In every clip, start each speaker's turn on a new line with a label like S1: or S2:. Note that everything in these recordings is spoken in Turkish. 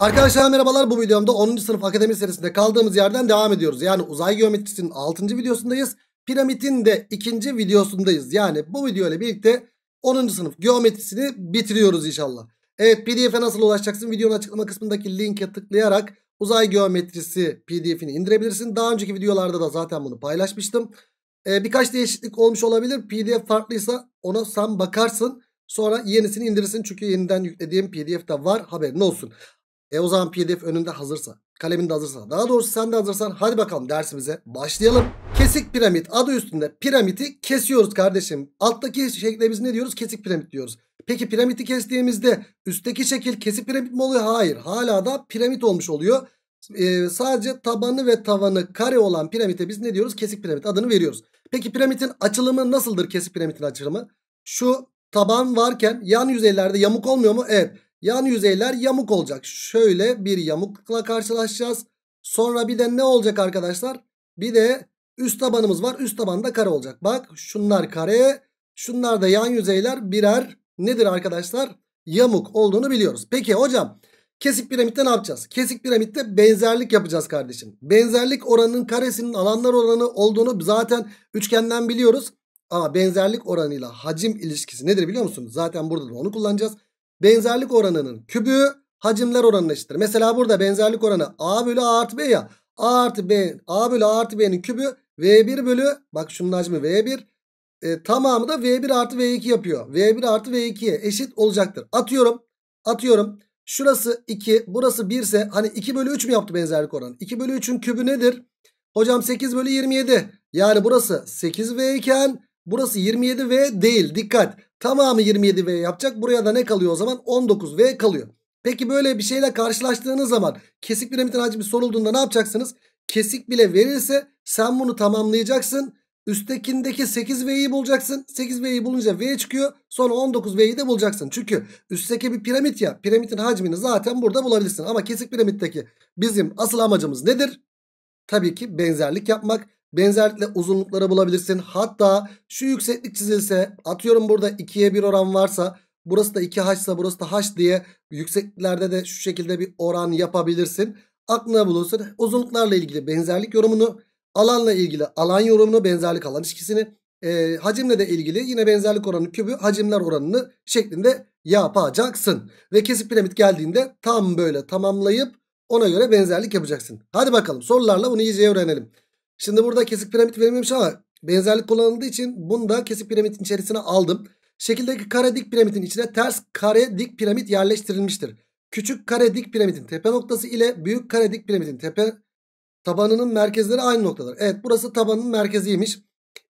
S1: Arkadaşlar merhabalar bu videomda 10. sınıf akademi serisinde kaldığımız yerden devam ediyoruz. Yani uzay geometrisinin 6. videosundayız. Piramidin de 2. videosundayız. Yani bu video ile birlikte 10. sınıf geometrisini bitiriyoruz inşallah. Evet pdf'e nasıl ulaşacaksın? Videonun açıklama kısmındaki linke tıklayarak uzay geometrisi pdf'ini indirebilirsin. Daha önceki videolarda da zaten bunu paylaşmıştım. Ee, birkaç değişiklik olmuş olabilir. pdf farklıysa ona sen bakarsın. Sonra yenisini indirirsin çünkü yeniden yüklediğim pdf de var haberin olsun. E o zaman pdf önünde hazırsa. Kalemin de hazırsa. Daha doğrusu sen de hazırsan hadi bakalım dersimize başlayalım. Kesik piramit adı üstünde piramiti kesiyoruz kardeşim. Alttaki şekle biz ne diyoruz? Kesik piramit diyoruz. Peki piramiti kestiğimizde üstteki şekil kesik piramit mi oluyor? Hayır. Hala da piramit olmuş oluyor. Ee, sadece tabanı ve tavanı kare olan piramite biz ne diyoruz? Kesik piramit adını veriyoruz. Peki piramitin açılımı nasıldır kesik piramitin açılımı? Şu taban varken yan yüzeylerde yamuk olmuyor mu? Evet. Yan yüzeyler yamuk olacak. Şöyle bir yamukla karşılaşacağız. Sonra bir de ne olacak arkadaşlar? Bir de üst tabanımız var. Üst taban da kare olacak. Bak şunlar kare. Şunlar da yan yüzeyler birer nedir arkadaşlar? Yamuk olduğunu biliyoruz. Peki hocam kesik piramitte ne yapacağız? Kesik piramitte benzerlik yapacağız kardeşim. Benzerlik oranının karesinin alanlar oranı olduğunu zaten üçgenden biliyoruz. Ama benzerlik oranıyla hacim ilişkisi nedir biliyor musunuz? Zaten burada da onu kullanacağız. Benzerlik oranının kübü hacimler oranına eşittir. Mesela burada benzerlik oranı A bölü A artı B ya. A artı B, A bölü A artı B'nin kübü V1 bölü, bak şunun hacmi V1. E, tamamı da V1 artı V2 yapıyor. V1 artı V2'ye eşit olacaktır. Atıyorum, atıyorum. Şurası 2, burası 1 ise hani 2 bölü 3 mü yaptı benzerlik oranı? 2 bölü 3'ün kübü nedir? Hocam 8 bölü 27. Yani burası 8V iken burası 27V değil. Dikkat. Tamamı 27V yapacak. Buraya da ne kalıyor o zaman? 19V kalıyor. Peki böyle bir şeyle karşılaştığınız zaman kesik piramidin hacmi sorulduğunda ne yapacaksınız? Kesik bile verirse sen bunu tamamlayacaksın. Üsttekindeki 8V'yi bulacaksın. 8V'yi bulunca V çıkıyor. Sonra 19V'yi de bulacaksın. Çünkü üstteki bir piramit ya. Piramidin hacmini zaten burada bulabilirsin. Ama kesik piramitteki bizim asıl amacımız nedir? Tabii ki benzerlik yapmak. Benzerlikle uzunlukları bulabilirsin. Hatta şu yükseklik çizilse atıyorum burada 2'ye 1 oran varsa burası da 2h burası da h diye yüksekliklerde de şu şekilde bir oran yapabilirsin. Aklına bulunsun. Uzunluklarla ilgili benzerlik yorumunu, alanla ilgili alan yorumunu, benzerlik alan ilişkisini, e, hacimle de ilgili yine benzerlik oranı kübü hacimler oranını şeklinde yapacaksın. Ve kesik piramit geldiğinde tam böyle tamamlayıp ona göre benzerlik yapacaksın. Hadi bakalım sorularla bunu iyice öğrenelim. Şimdi burada kesik piramit verilmemiş ama benzerlik kullanıldığı için bunu da kesik piramitin içerisine aldım. Şekildeki kare dik piramitin içine ters kare dik piramit yerleştirilmiştir. Küçük kare dik piramitin tepe noktası ile büyük kare dik piramitin tepe tabanının merkezleri aynı noktalar. Evet burası tabanın merkeziymiş.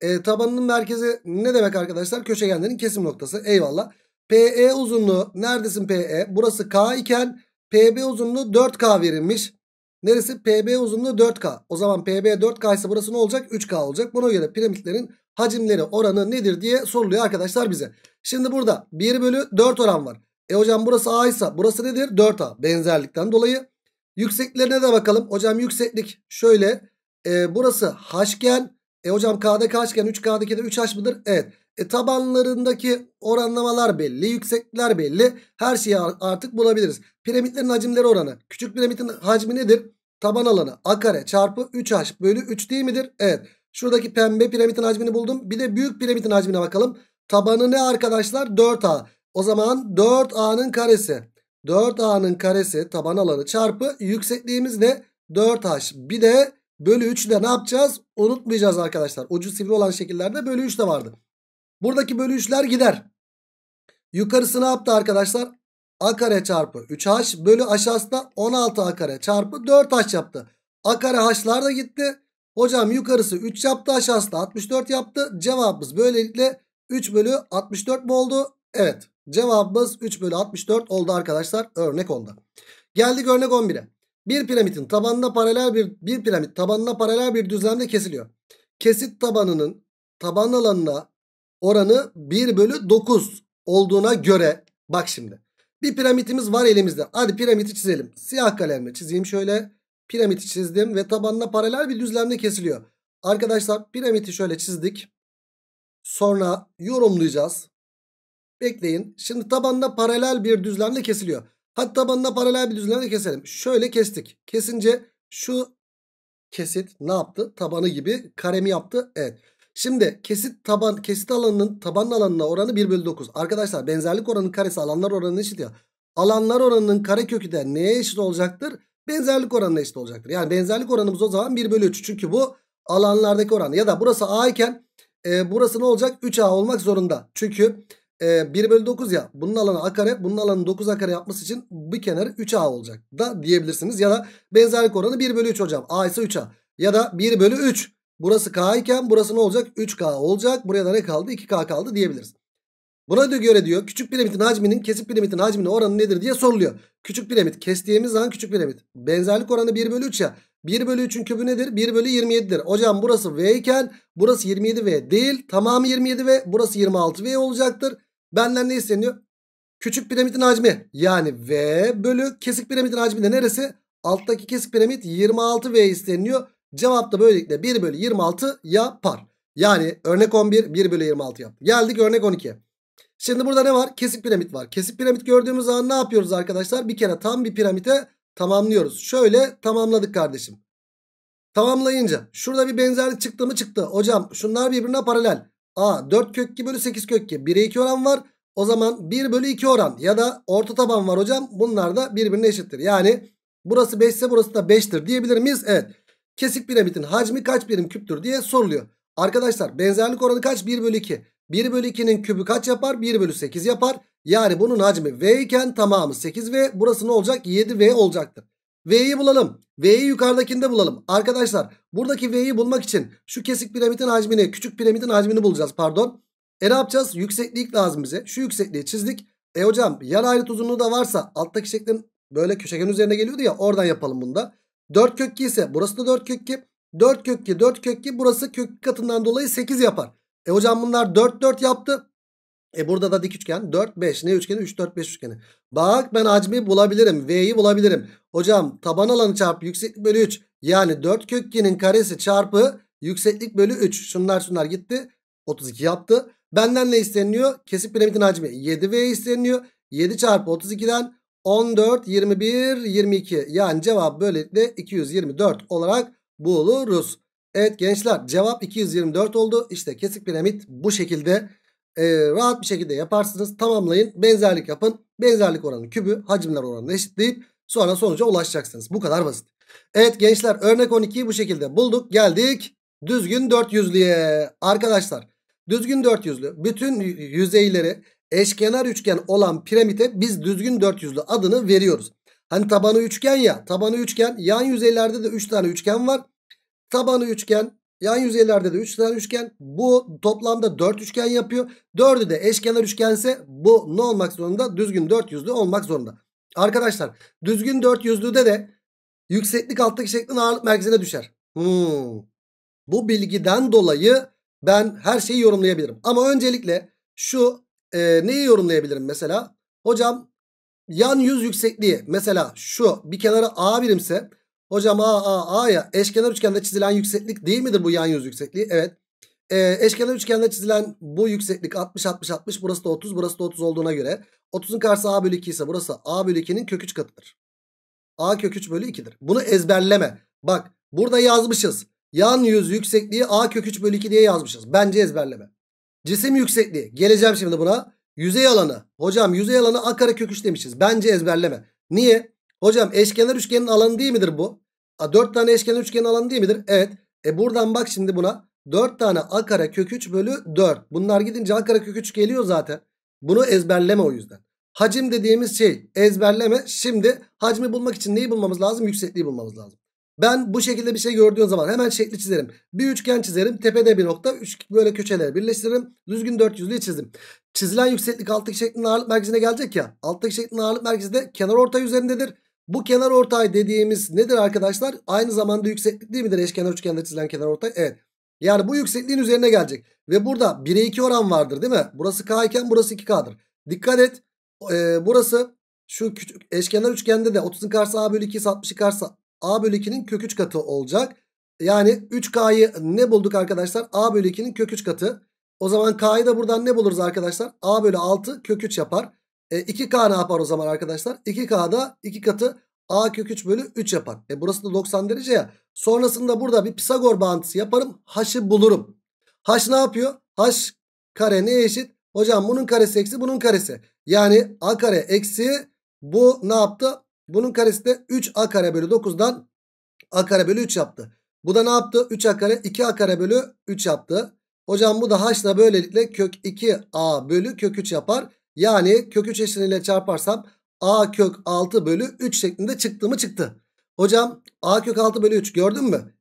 S1: E, tabanının merkezi ne demek arkadaşlar? Köşegenlerin kesim noktası. Eyvallah. PE uzunluğu neredesin PE? Burası K iken PB uzunluğu 4K verilmiş. Neresi? PB uzunluğu 4K. O zaman PB 4K ise burası ne olacak? 3K olacak. Buna göre piramitlerin hacimleri oranı nedir diye soruluyor arkadaşlar bize. Şimdi burada 1 bölü 4 oran var. E hocam burası A ise burası nedir? 4A. Benzerlikten dolayı. Yükseklerine de bakalım. Hocam yükseklik şöyle. E, burası H'gen. E hocam K'daki H'gen 3K'daki de 3H mıdır? Evet. E, tabanlarındaki oranlamalar belli, yüksekler belli. Her şeyi artık bulabiliriz. Piramitlerin hacimleri oranı. Küçük piramitin hacmi nedir? Taban alanı a kare çarpı 3h bölü 3 değil midir? Evet. Şuradaki pembe piramitin hacmini buldum. Bir de büyük piramitin hacmine bakalım. Tabanı ne arkadaşlar? 4a. O zaman 4a'nın karesi. 4a'nın karesi taban alanı çarpı yüksekliğimiz ne? 4h. Bir de bölü 3'ü de ne yapacağız? Unutmayacağız arkadaşlar. Ucu sivri olan şekillerde bölü 3 de vardı. Buradaki bölü 3'ler gider. Yukarısı ne yaptı arkadaşlar? A kare çarpı 3H bölü aşağısında 16A kare çarpı 4H yaptı. A kare H'lar da gitti. Hocam yukarısı 3 yaptı aşağısı da 64 yaptı. Cevabımız böylelikle 3 bölü 64 mi oldu? Evet cevabımız 3 bölü 64 oldu arkadaşlar örnek 10'da. Geldik örnek 11'e. Bir piramidin tabanına paralel bir, bir piramit tabanına paralel bir düzlemde kesiliyor. Kesit tabanının taban alanına oranı 1 bölü 9 olduğuna göre bak şimdi. Bir piramitimiz var elimizde. Hadi piramidi çizelim. Siyah kalemle çizeyim şöyle. Piramidi çizdim ve tabanına paralel bir düzlemde kesiliyor. Arkadaşlar piramidi şöyle çizdik. Sonra yorumlayacağız. Bekleyin. Şimdi tabanına paralel bir düzlemde kesiliyor. Hadi tabanına paralel bir düzlemde keselim. Şöyle kestik. Kesince şu kesit ne yaptı? Tabanı gibi karemi yaptı. Evet. Şimdi kesit taban kesit alanının taban alanına oranı 1 bölü 9. Arkadaşlar benzerlik oranının karesi alanlar oranına eşit ya. Alanlar oranının karekökü de neye eşit olacaktır? Benzerlik oranına eşit olacaktır. Yani benzerlik oranımız o zaman 1 bölü 3. Çünkü bu alanlardaki oran. Ya da burası A iken e, burası ne olacak? 3A olmak zorunda. Çünkü e, 1 bölü 9 ya. Bunun alanı A kare. Bunun alanı 9 A kare yapması için bir kenarı 3A olacak da diyebilirsiniz. Ya da benzerlik oranı 1 bölü 3 hocam. A ise 3A. Ya da 1 bölü 3. Burası K iken burası ne olacak? 3K olacak. Buraya da ne kaldı? 2K kaldı diyebiliriz. Buna göre diyor küçük piramidin hacminin kesik piramidin hacmine oranı nedir diye soruluyor. Küçük piramit kestiğimiz zaman küçük piramit. Benzerlik oranı 1 bölü 3 ya. 1 bölü 3'ün kübü nedir? 1 bölü 27'dir. Hocam burası V iken burası 27V değil. Tamamı 27V burası 26V olacaktır. Benden ne isteniyor? Küçük piramidin hacmi yani V bölü kesik piramidin hacmi de neresi? Alttaki kesik piramit 26V isteniyor. Cevap da böylelikle 1 bölü 26 yapar. Yani örnek 11 1 bölü 26 yaptı. Geldik örnek 12. Şimdi burada ne var? Kesik piramit var. Kesik piramit gördüğümüz zaman ne yapıyoruz arkadaşlar? Bir kere tam bir piramite tamamlıyoruz. Şöyle tamamladık kardeşim. Tamamlayınca şurada bir benzerlik çıktı mı çıktı. Hocam şunlar birbirine paralel. A 4 kök 2 bölü 8 kök 2. 1'e 2 oran var. O zaman 1 bölü 2 oran ya da orta taban var hocam. Bunlar da birbirine eşittir. Yani burası 5 ise burası da 5'tir diyebilir miyiz? Evet. Kesik piramidin hacmi kaç birim küptür diye soruluyor. Arkadaşlar benzerlik oranı kaç? 1 bölü 2. 1 bölü 2'nin kübü kaç yapar? 1 bölü 8 yapar. Yani bunun hacmi V iken tamamı 8V. Burası ne olacak? 7V olacaktır. V'yi bulalım. V'yi yukarıdakinde bulalım. Arkadaşlar buradaki V'yi bulmak için şu kesik piramidin hacmini, küçük piramidin hacmini bulacağız pardon. E ne yapacağız? Yükseklik lazım bize. Şu yüksekliği çizdik. E hocam yan ayrıt uzunluğu da varsa alttaki şeklin böyle köşegen üzerine geliyordu ya oradan yapalım bunu da. 4 kökki ise burası da 4 kökki, 4 kökki, 4 kökki. burası kök katından dolayı 8 yapar. E hocam bunlar 4 4 yaptı. E burada da dik üçgen 4 5 ne üçgeni 3 4 5 üçgeni. Bak ben hacmi bulabilirim. V'yi bulabilirim. Hocam taban alanı çarpı yükseklik bölü 3. Yani 4 kökkinin karesi çarpı yükseklik bölü 3. Şunlar şunlar gitti. 32 yaptı. Benden ne isteniyor? Kesik piramidin hacmi 7V isteniyor. 7 çarpı 32'den 14, 21, 22. Yani cevap böylelikle 224 olarak buluruz. Evet gençler cevap 224 oldu. İşte kesik piramit bu şekilde e, rahat bir şekilde yaparsınız. Tamamlayın. Benzerlik yapın. Benzerlik oranı kübü hacimler oranını eşitleyip sonra sonuca ulaşacaksınız. Bu kadar basit. Evet gençler örnek 12'yi bu şekilde bulduk. Geldik düzgün 400'lüye. Arkadaşlar düzgün 400'lü bütün yüzeyleri eşkenar üçgen olan piramide biz düzgün dörtyüzlü adını veriyoruz. Hani tabanı üçgen ya tabanı üçgen yan yüzeylerde de 3 tane üçgen var. Tabanı üçgen yan yüzeylerde de 3 tane üçgen bu toplamda 4 üçgen yapıyor. 4'ü de eşkenar üçgense bu ne olmak zorunda düzgün dörtyüzlü olmak zorunda. Arkadaşlar düzgün dörtyüzlüde de yükseklik alttaki şeklin ağırlık merkezine düşer. Hmm. Bu bilgiden dolayı ben her şeyi yorumlayabilirim. Ama öncelikle şu e, neyi yorumlayabilirim mesela? Hocam yan yüz yüksekliği mesela şu bir kenarı A birimse hocam A A A'ya eşkenar üçgende çizilen yükseklik değil midir bu yan yüz yüksekliği? Evet. E, eşkenar üçgende çizilen bu yükseklik 60 60 60 burası da 30 burası da 30 olduğuna göre 30'un karşısı A bölü 2 ise burası A bölü 2'nin kök 3 katıdır. A kök 3 bölü 2'dir. Bunu ezberleme. Bak burada yazmışız. Yan yüz yüksekliği A kök 3 bölü 2 diye yazmışız. Bence ezberleme. Cisim yüksekliği. Geleceğim şimdi buna. Yüzey alanı. Hocam yüzey alanı a kare kök 3 demişiz. Bence ezberleme. Niye? Hocam eşkenar üçgenin alanı değil midir bu? A, 4 tane eşkenar üçgenin alanı değil midir? Evet. E buradan bak şimdi buna. 4 tane a kare kök 3 bölü 4. Bunlar gidince a kare kök 3 geliyor zaten. Bunu ezberleme o yüzden. Hacim dediğimiz şey ezberleme. Şimdi hacmi bulmak için neyi bulmamız lazım? Yüksekliği bulmamız lazım. Ben bu şekilde bir şey gördüğüm zaman hemen şekli çizerim. Bir üçgen çizerim. Tepede bir nokta. Üç böyle köşeleri birleştiririm. Düzgün 400'lü çizdim. Çizilen yükseklik alttaki şeklin ağırlık merkezine gelecek ya. Alttaki şeklin ağırlık merkezi de kenar ortay üzerindedir. Bu kenar ortay dediğimiz nedir arkadaşlar? Aynı zamanda yükseklik değil midir? Eşkenar üçgende çizilen kenar ortay. Evet. Yani bu yüksekliğin üzerine gelecek. Ve burada 1'e 2 oran vardır değil mi? Burası K iken burası 2K'dır. Dikkat et. E, burası şu küçük eşkenar üçgende de 30'un karşısı A bölü 2 ise 60'ın karşısı A bölü 2'nin kök 3 katı olacak. Yani 3K'yı ne bulduk arkadaşlar? A bölü 2'nin kök 3 katı. O zaman K'yı da buradan ne buluruz arkadaşlar? A bölü 6 kök 3 yapar. E, 2K ne yapar o zaman arkadaşlar? 2K da 2 katı A kök 3 bölü 3 yapar. E, burası da 90 derece ya. Sonrasında burada bir Pisagor bağıntısı yaparım. H'ı bulurum. H ne yapıyor? H kare neye eşit? Hocam bunun karesi eksi bunun karesi. Yani A kare eksi bu ne yaptı? Bunun karesi de 3a kare bölü 9'dan a kare bölü 3 yaptı. Bu da ne yaptı? 3a kare 2a kare bölü 3 yaptı. Hocam bu da haşla böylelikle kök 2a bölü kök 3 yapar. Yani kök 3 eşliğiyle çarparsam a kök 6 bölü 3 şeklinde çıktı mı çıktı. Hocam a kök 6 bölü 3 gördün mü?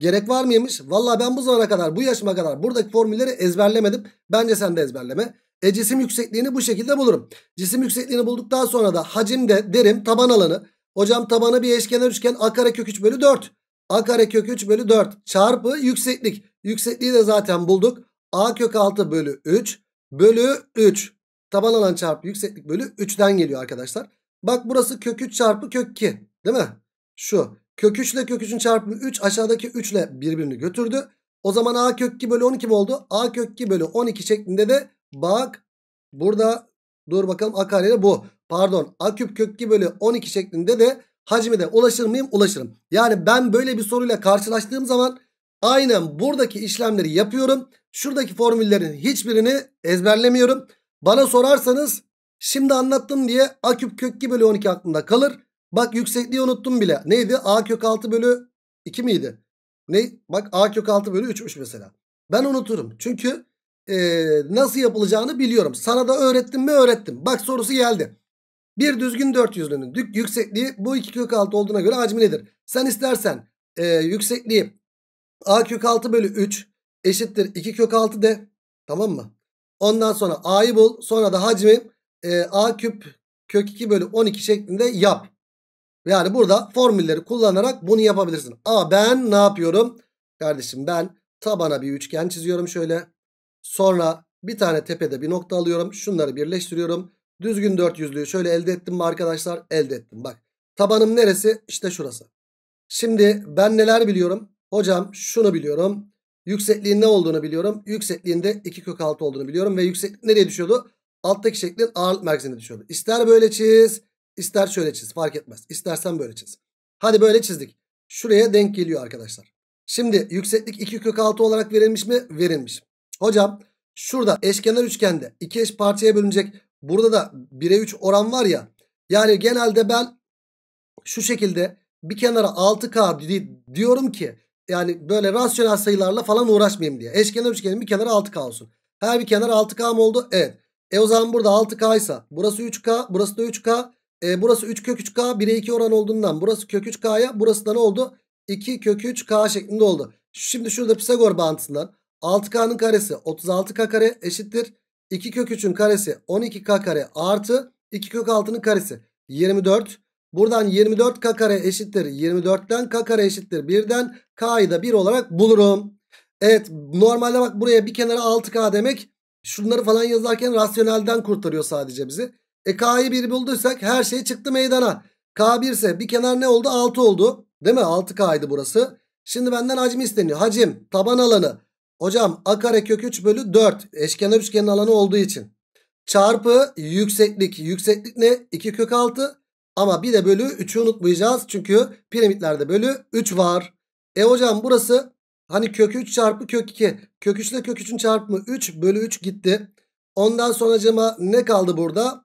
S1: Gerek var mıymış? Valla ben bu zamana kadar bu yaşıma kadar buradaki formülleri ezberlemedim. Bence sen de ezberleme. E cisim yüksekliğini bu şekilde bulurum. Cisim yüksekliğini bulduktan sonra da hacimde derim taban alanı. Hocam tabanı bir eşkenar üçgen a karekök 3 bölü 4. A karekök 3 bölü 4 çarpı yükseklik. Yüksekliği de zaten bulduk. A kök 6 bölü 3 bölü 3. Taban alan çarpı yükseklik bölü 3'ten geliyor arkadaşlar. Bak burası kök 3 çarpı kök 2 değil mi? Şu kök 3 ile kök 3'ün çarpımı 3 aşağıdaki 3 ile birbirini götürdü. O zaman A kök 2 bölü 12 mi oldu? A kök 2 bölü 12 şeklinde de Bak burada dur bakalım a kareyle bu. Pardon a küp kök 2 bölü 12 şeklinde de hacmi de ulaşır mıyım? Ulaşırım. Yani ben böyle bir soruyla karşılaştığım zaman aynen buradaki işlemleri yapıyorum. Şuradaki formüllerin hiçbirini ezberlemiyorum. Bana sorarsanız şimdi anlattım diye a küp kök 2 bölü 12 aklımda kalır. Bak yüksekliği unuttum bile. Neydi? a kök 6 bölü 2 miydi? Ne? Bak a kök 6 bölü 3'müş mesela. Ben unuturum. Çünkü e, nasıl yapılacağını biliyorum. Sana da öğrettim mi öğrettim. Bak sorusu geldi. Bir düzgün dört yüzlünün yüksekliği bu iki kök altı olduğuna göre hacmi nedir? Sen istersen e, yüksekliği a kök altı bölü 3 eşittir 2 kök altı de. Tamam mı? Ondan sonra a'yı bul. Sonra da hacmi e, a küp kök 2 bölü 12 şeklinde yap. Yani burada formülleri kullanarak bunu yapabilirsin. A ben ne yapıyorum? Kardeşim ben tabana bir üçgen çiziyorum şöyle. Sonra bir tane tepede bir nokta alıyorum. Şunları birleştiriyorum. Düzgün 400'lüğü şöyle elde ettim mi arkadaşlar? Elde ettim. Bak tabanım neresi? İşte şurası. Şimdi ben neler biliyorum? Hocam şunu biliyorum. Yüksekliğin ne olduğunu biliyorum. Yüksekliğinde 2 kök 6 olduğunu biliyorum. Ve yükseklik nereye düşüyordu? Alttaki şeklin ağırlık merkezine düşüyordu. İster böyle çiz, ister şöyle çiz. Fark etmez. İstersen böyle çiz. Hadi böyle çizdik. Şuraya denk geliyor arkadaşlar. Şimdi yükseklik 2 kök 6 olarak verilmiş mi? Verilmiş. Hocam şurada eşkenar üçgende iki eş parçaya bölünecek. Burada da 1'e 3 oran var ya. Yani genelde ben şu şekilde bir kenara 6K diyorum ki yani böyle rasyonel sayılarla falan uğraşmayayım diye. Eşkenar üçgenin bir kenarı 6K olsun. Her bir kenar 6K mı oldu? Evet. E o zaman burada 6K ise burası 3K, burası da 3K. E, burası 3 kök 3K 1'e 2 oran olduğundan burası kök 3K'ya burası da ne oldu? 2 kök 3K şeklinde oldu. Şimdi şurada Pisagor bağıntısından 6K'nın karesi 36K kare eşittir. 2 kök 3'ün karesi 12K kare artı 2 kök 6'nın karesi 24. Buradan 24K kare eşittir. 24'ten K kare eşittir. Birden K'yı da 1 olarak bulurum. Evet normalde bak buraya bir kenara 6K demek. Şunları falan yazarken rasyonelden kurtarıyor sadece bizi. E K'yı 1 bulduysak her şey çıktı meydana. K1 ise bir kenar ne oldu? 6 oldu. Değil mi? 6K'ydı burası. Şimdi benden hacim isteniyor. Hacim taban alanı Hocam a kare kök 3 bölü 4 eşkenar üçgenin alanı olduğu için çarpı yükseklik. Yükseklik ne? 2 kök 6 ama bir de bölü 3'ü unutmayacağız. Çünkü piramitlerde bölü 3 var. E hocam burası hani kök 3 çarpı kök 2. Kök 3 ile kök 3'ün çarpımı 3 bölü 3 gitti. Ondan sonracıma ne kaldı burada?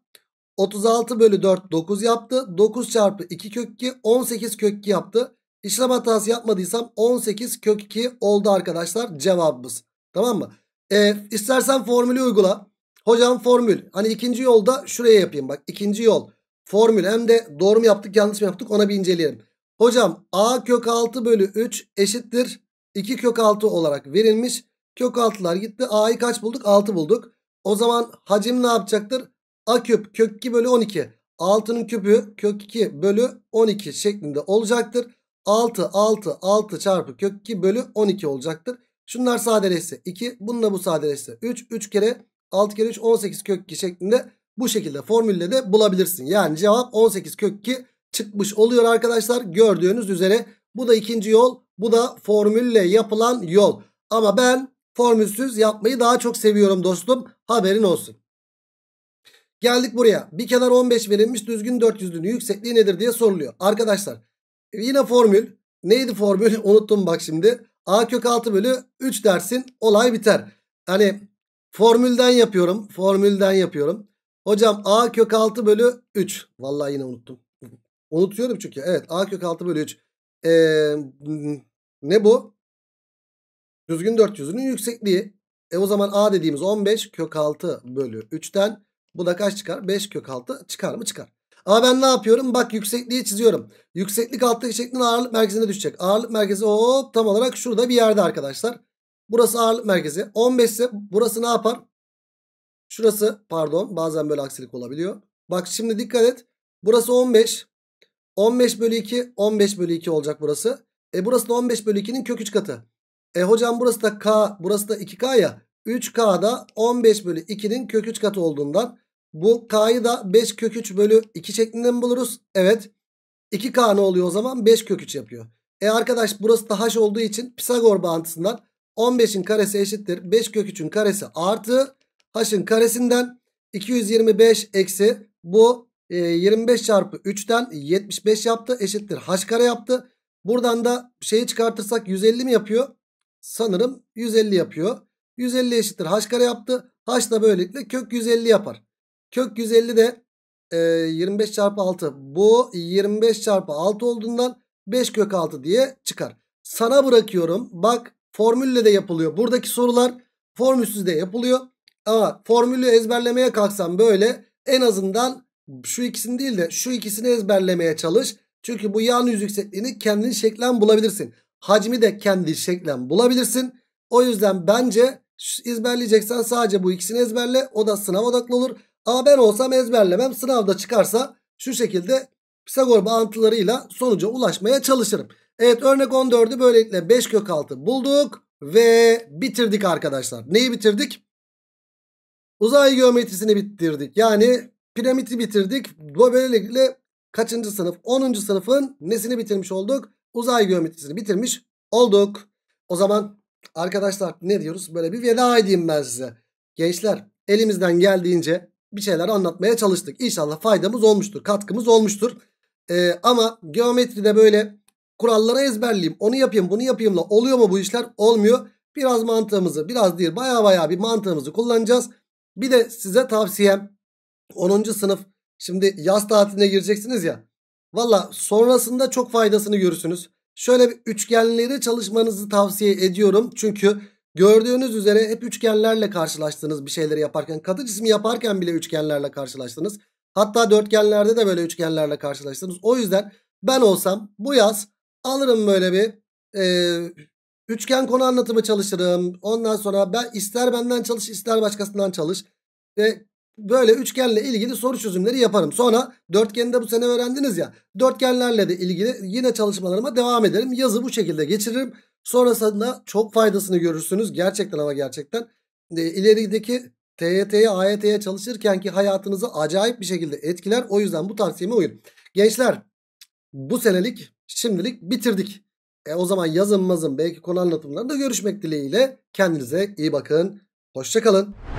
S1: 36 bölü 4 9 yaptı. 9 çarpı 2 kök 2 18 kök 2 yaptı. İşlem hatası yapmadıysam 18 kök 2 oldu arkadaşlar cevabımız. Tamam mı? E, istersen formülü uygula. Hocam formül. Hani ikinci yolda şuraya yapayım bak. ikinci yol. Formül hem de doğru mu yaptık yanlış mı yaptık ona bir inceleyelim. Hocam a kök 6 bölü 3 eşittir. 2 kök 6 olarak verilmiş. Kök 6'lar gitti. a'yı kaç bulduk? 6 bulduk. O zaman hacim ne yapacaktır? a küp kök 2 bölü 12. 6'nın küpü kök 2 bölü 12 şeklinde olacaktır. 6 6 6 çarpı kök 2 bölü 12 olacaktır. Şunlar sadeleşse 2 bununla bu sadeleşse 3 3 kere 6 kere 3 18 kök 2 şeklinde bu şekilde formülle de bulabilirsin. Yani cevap 18 kök 2 çıkmış oluyor arkadaşlar gördüğünüz üzere. Bu da ikinci yol bu da formülle yapılan yol. Ama ben formülsüz yapmayı daha çok seviyorum dostum haberin olsun. Geldik buraya. Bir kenar 15 verilmiş düzgün 400'lünün yüksekliği nedir diye soruluyor. Arkadaşlar Yine formül. Neydi formül? Unuttum bak şimdi. A kök 6 bölü 3 dersin olay biter. Hani formülden yapıyorum. Formülden yapıyorum. Hocam A kök 6 bölü 3. Vallahi yine unuttum. Unutuyorum çünkü. Evet A kök 6 bölü 3. Ee, ne bu? Düzgün 400'ünün yüksekliği. E o zaman A dediğimiz 15 kök 6 bölü 3'ten bu da kaç çıkar? 5 kök 6 çıkar mı? Çıkar. Ama ben ne yapıyorum? Bak yüksekliği çiziyorum. Yükseklik alttaki şeklin ağırlık merkezine düşecek. Ağırlık merkezi hop tam olarak şurada bir yerde arkadaşlar. Burası ağırlık merkezi. 15 ise burası ne yapar? Şurası pardon bazen böyle aksilik olabiliyor. Bak şimdi dikkat et. Burası 15. 15 bölü 2 15 bölü 2 olacak burası. E burası da 15 bölü 2'nin kök 3 katı. E hocam burası da k burası da 2k ya. 3k da 15 bölü 2'nin kök 3 katı olduğundan bu k'yı da 5 kök 3 bölü 2 şeklinde mi buluruz? Evet. 2k ne oluyor o zaman? 5 kök 3 yapıyor. E arkadaş burası da haş olduğu için Pisagor bağıntısından 15'in karesi eşittir. 5 kök 3'ün karesi artı haşın karesinden 225 eksi bu 25 e, çarpı 3'ten 75 yaptı. Eşittir haş kare yaptı. Buradan da şeyi çıkartırsak 150 mi yapıyor? Sanırım 150 yapıyor. 150 eşittir haş kare yaptı. Haş da böylelikle kök 150 yapar. Kök 150 de e, 25 çarpı 6. Bu 25 çarpı 6 olduğundan 5 kök 6 diye çıkar. Sana bırakıyorum. Bak formülle de yapılıyor. Buradaki sorular formülsüz de yapılıyor. Ama formülü ezberlemeye kalksam böyle en azından şu ikisini değil de şu ikisini ezberlemeye çalış. Çünkü bu yan yüz yüksekliğini kendin şeklen bulabilirsin. Hacmi de kendi şeklen bulabilirsin. O yüzden bence ezberleyeceksen sadece bu ikisini ezberle. O da sınav odaklı olur. Ama ben olsam ezberlemem. Sınavda çıkarsa şu şekilde Pisagor bağıntılarıyla sonuca ulaşmaya çalışırım. Evet örnek 14'ü böylelikle 5 kök 6 bulduk ve bitirdik arkadaşlar. Neyi bitirdik? Uzay geometrisini bitirdik. Yani piramidi bitirdik. Bu Böylelikle kaçıncı sınıf? 10. sınıfın nesini bitirmiş olduk? Uzay geometrisini bitirmiş olduk. O zaman arkadaşlar ne diyoruz? Böyle bir veda edeyim ben size. Gençler elimizden geldiğince bir şeyler anlatmaya çalıştık. İnşallah faydamız olmuştur, katkımız olmuştur. Ee, ama geometride böyle kuralları ezberleyeyim, onu yapayım, bunu yapayımla oluyor mu bu işler? Olmuyor. Biraz mantığımızı, biraz değil baya baya bir mantığımızı kullanacağız. Bir de size tavsiyem 10. sınıf şimdi yaz tatiline gireceksiniz ya. Valla sonrasında çok faydasını görürsünüz. Şöyle bir üçgenleri çalışmanızı tavsiye ediyorum. Çünkü Gördüğünüz üzere hep üçgenlerle karşılaştınız bir şeyleri yaparken. Katı cismi yaparken bile üçgenlerle karşılaştınız. Hatta dörtgenlerde de böyle üçgenlerle karşılaştınız. O yüzden ben olsam bu yaz alırım böyle bir e, üçgen konu anlatımı çalışırım. Ondan sonra ben ister benden çalış ister başkasından çalış. Ve böyle üçgenle ilgili soru çözümleri yaparım. Sonra dörtgeni de bu sene öğrendiniz ya. Dörtgenlerle de ilgili yine çalışmalarıma devam ederim. Yazı bu şekilde geçiririm. Sonrasında çok faydasını görürsünüz. Gerçekten ama gerçekten. E, ilerideki TYT'ye, AYT'ye çalışırkenki hayatınızı acayip bir şekilde etkiler. O yüzden bu tavsiyeme uyun. Gençler bu senelik şimdilik bitirdik. E, o zaman yazın mazın belki konu anlatımlarında görüşmek dileğiyle. Kendinize iyi bakın. Hoşçakalın.